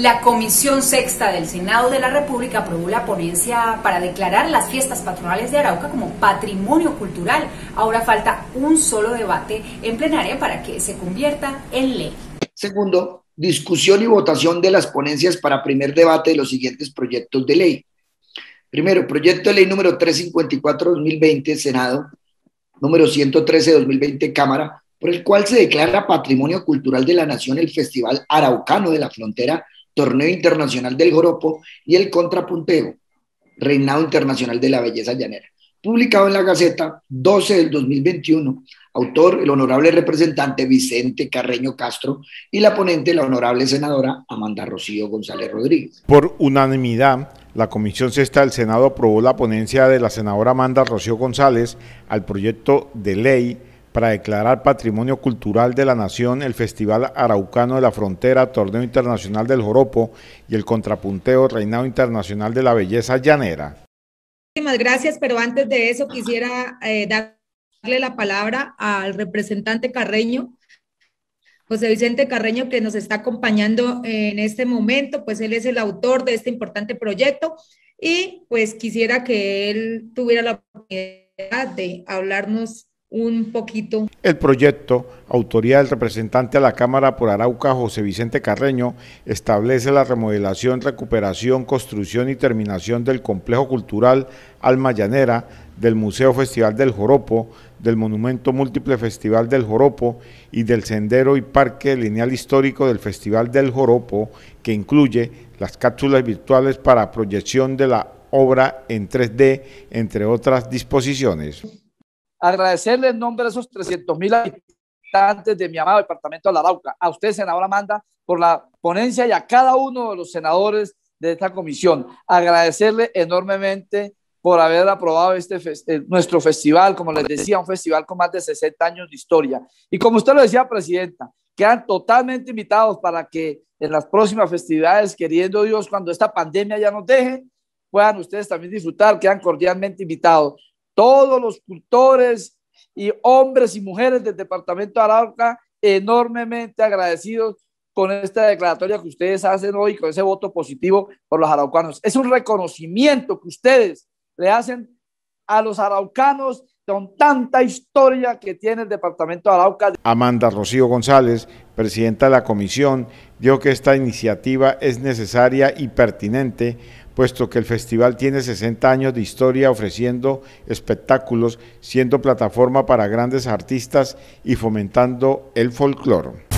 La Comisión Sexta del Senado de la República aprobó la ponencia para declarar las fiestas patronales de Arauca como patrimonio cultural. Ahora falta un solo debate en plenaria para que se convierta en ley. Segundo, discusión y votación de las ponencias para primer debate de los siguientes proyectos de ley. Primero, proyecto de ley número 354-2020, Senado, número 113-2020, Cámara, por el cual se declara Patrimonio Cultural de la Nación el Festival Araucano de la Frontera Torneo Internacional del Joropo y el Contrapunteo, Reinado Internacional de la Belleza Llanera. Publicado en la Gaceta 12 del 2021, autor el honorable representante Vicente Carreño Castro y la ponente la honorable senadora Amanda Rocío González Rodríguez. Por unanimidad, la Comisión Sexta del Senado aprobó la ponencia de la senadora Amanda Rocío González al proyecto de ley para declarar Patrimonio Cultural de la Nación el Festival Araucano de la Frontera, Torneo Internacional del Joropo y el Contrapunteo Reinado Internacional de la Belleza Llanera. Muchísimas gracias, pero antes de eso quisiera eh, darle la palabra al representante Carreño, José Vicente Carreño, que nos está acompañando en este momento, pues él es el autor de este importante proyecto y pues quisiera que él tuviera la oportunidad de hablarnos un poquito. El proyecto, autoría del representante a la Cámara por Arauca, José Vicente Carreño, establece la remodelación, recuperación, construcción y terminación del complejo cultural Alma Llanera, del Museo Festival del Joropo, del Monumento Múltiple Festival del Joropo y del Sendero y Parque Lineal Histórico del Festival del Joropo, que incluye las cápsulas virtuales para proyección de la obra en 3D, entre otras disposiciones agradecerle en nombre de esos 300 mil habitantes de mi amado departamento de la Arauca, a usted, senadora Amanda, por la ponencia y a cada uno de los senadores de esta comisión. Agradecerle enormemente por haber aprobado este eh, nuestro festival, como les decía, un festival con más de 60 años de historia. Y como usted lo decía, Presidenta, quedan totalmente invitados para que en las próximas festividades, queriendo Dios, cuando esta pandemia ya nos deje, puedan ustedes también disfrutar, quedan cordialmente invitados todos los cultores y hombres y mujeres del departamento de Arauca enormemente agradecidos con esta declaratoria que ustedes hacen hoy, con ese voto positivo por los araucanos. Es un reconocimiento que ustedes le hacen a los araucanos con tanta historia que tiene el departamento de Arauca. Amanda Rocío González, presidenta de la comisión, dio que esta iniciativa es necesaria y pertinente puesto que el festival tiene 60 años de historia ofreciendo espectáculos, siendo plataforma para grandes artistas y fomentando el folclore.